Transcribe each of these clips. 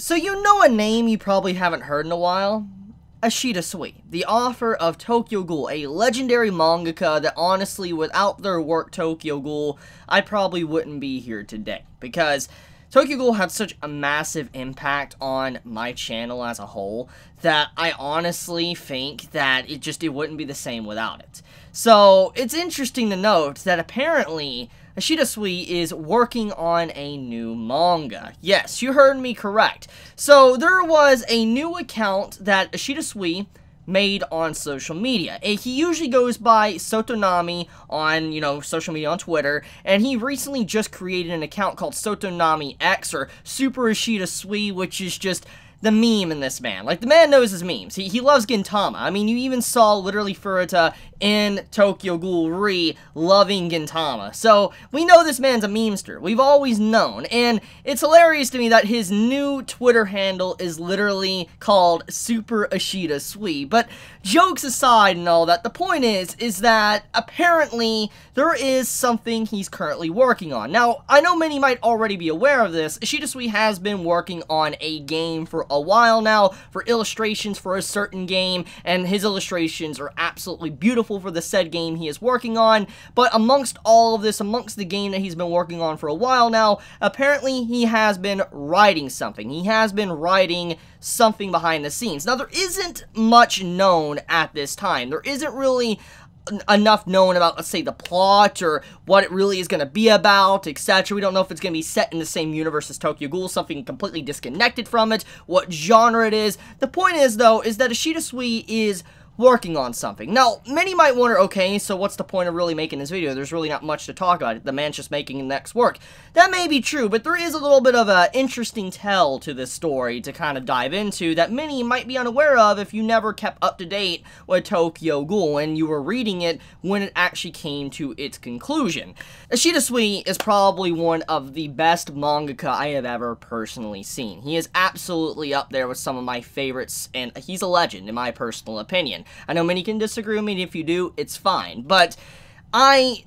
So you know a name you probably haven't heard in a while? Ashita Sui, the author of Tokyo Ghoul, a legendary mangaka that honestly, without their work Tokyo Ghoul, I probably wouldn't be here today. Because Tokyo Ghoul had such a massive impact on my channel as a whole that I honestly think that it just it wouldn't be the same without it. So it's interesting to note that apparently Ashita Sui is working on a new manga. Yes, you heard me correct. So there was a new account that Ashita Sui made on social media. Eh, he usually goes by Sotonami on, you know, social media on Twitter, and he recently just created an account called Sotonami X or Super Ashita Sui, which is just the meme in this man. Like, the man knows his memes. He, he loves Gintama. I mean, you even saw literally Furuta in Tokyo Ghoul Re loving Gintama. So, we know this man's a memester. We've always known. And it's hilarious to me that his new Twitter handle is literally called Super Ashita Sui. But jokes aside and all that, the point is, is that apparently there is something he's currently working on. Now, I know many might already be aware of this. Ashita Sui has been working on a game for a while now for illustrations for a certain game, and his illustrations are absolutely beautiful for the said game he is working on. But amongst all of this, amongst the game that he's been working on for a while now, apparently he has been writing something. He has been writing something behind the scenes. Now, there isn't much known at this time. There isn't really enough known about, let's say, the plot or what it really is going to be about, etc. We don't know if it's going to be set in the same universe as Tokyo Ghoul, something completely disconnected from it, what genre it is. The point is, though, is that Ashita Sui is working on something. Now, many might wonder, okay, so what's the point of really making this video? There's really not much to talk about. The man's just making next work. That may be true, but there is a little bit of an interesting tell to this story to kind of dive into that many might be unaware of if you never kept up to date with Tokyo Ghoul and you were reading it when it actually came to its conclusion. Ishida Sui is probably one of the best mangaka I have ever personally seen. He is absolutely up there with some of my favorites, and he's a legend in my personal opinion. I know many can disagree with me, if you do, it's fine. But I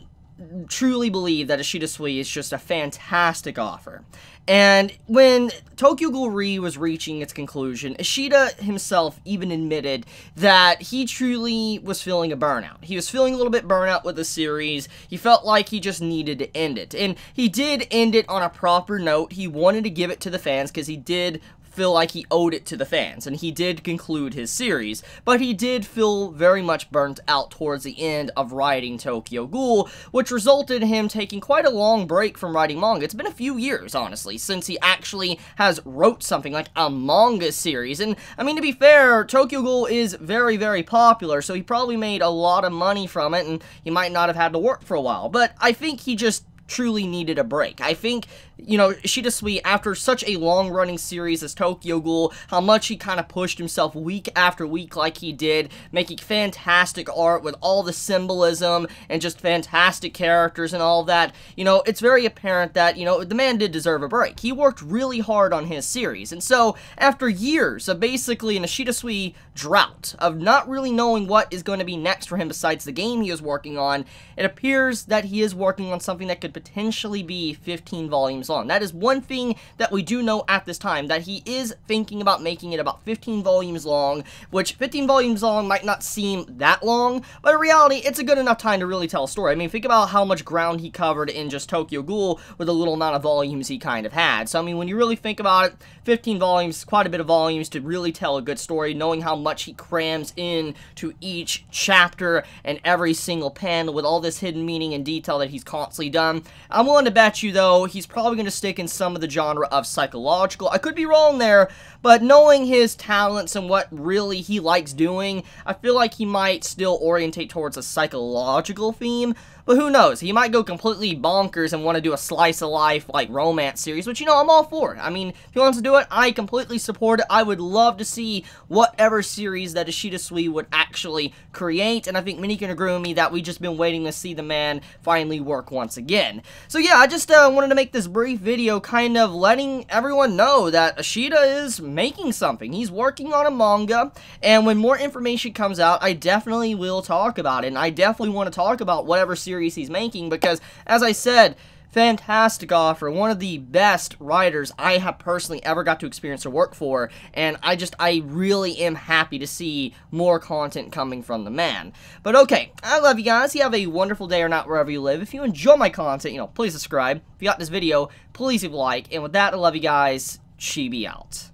truly believe that Ashita Sui is just a fantastic offer. And when Tokyo Ghoul Re was reaching its conclusion, Ishida himself even admitted that he truly was feeling a burnout. He was feeling a little bit burnout with the series. He felt like he just needed to end it. And he did end it on a proper note. He wanted to give it to the fans because he did feel like he owed it to the fans, and he did conclude his series, but he did feel very much burnt out towards the end of writing Tokyo Ghoul, which resulted in him taking quite a long break from writing manga. It's been a few years, honestly, since he actually has wrote something like a manga series, and I mean, to be fair, Tokyo Ghoul is very, very popular, so he probably made a lot of money from it, and he might not have had to work for a while, but I think he just truly needed a break. I think you know, Sui. after such a long-running series as Tokyo Ghoul, how much he kind of pushed himself week after week like he did, making fantastic art with all the symbolism and just fantastic characters and all that, you know, it's very apparent that, you know, the man did deserve a break. He worked really hard on his series, and so, after years of basically an Sui drought, of not really knowing what is going to be next for him besides the game he was working on, it appears that he is working on something that could potentially be 15 volumes on. That is one thing that we do know at this time, that he is thinking about making it about 15 volumes long, which 15 volumes long might not seem that long, but in reality, it's a good enough time to really tell a story. I mean, think about how much ground he covered in just Tokyo Ghoul with the little amount of volumes he kind of had. So, I mean, when you really think about it, 15 volumes, quite a bit of volumes to really tell a good story, knowing how much he crams in to each chapter and every single panel with all this hidden meaning and detail that he's constantly done. I'm willing to bet you, though, he's probably going to stick in some of the genre of psychological. I could be wrong there, but knowing his talents and what really he likes doing, I feel like he might still orientate towards a psychological theme, but who knows? He might go completely bonkers and want to do a slice of life, like, romance series, which, you know, I'm all for. I mean, if he wants to do it, I completely support it. I would love to see whatever series that Ishida Sui would actually create, and I think many can agree with me that we've just been waiting to see the man finally work once again. So, yeah, I just uh, wanted to make this brief video kind of letting everyone know that Ishida is making something. He's working on a manga, and when more information comes out, I definitely will talk about it, and I definitely want to talk about whatever series series he's making because, as I said, fantastic offer, one of the best writers I have personally ever got to experience or work for, and I just, I really am happy to see more content coming from the man. But okay, I love you guys, you have a wonderful day or not wherever you live. If you enjoy my content, you know, please subscribe. If you got this video, please leave a like, and with that, I love you guys, she be out.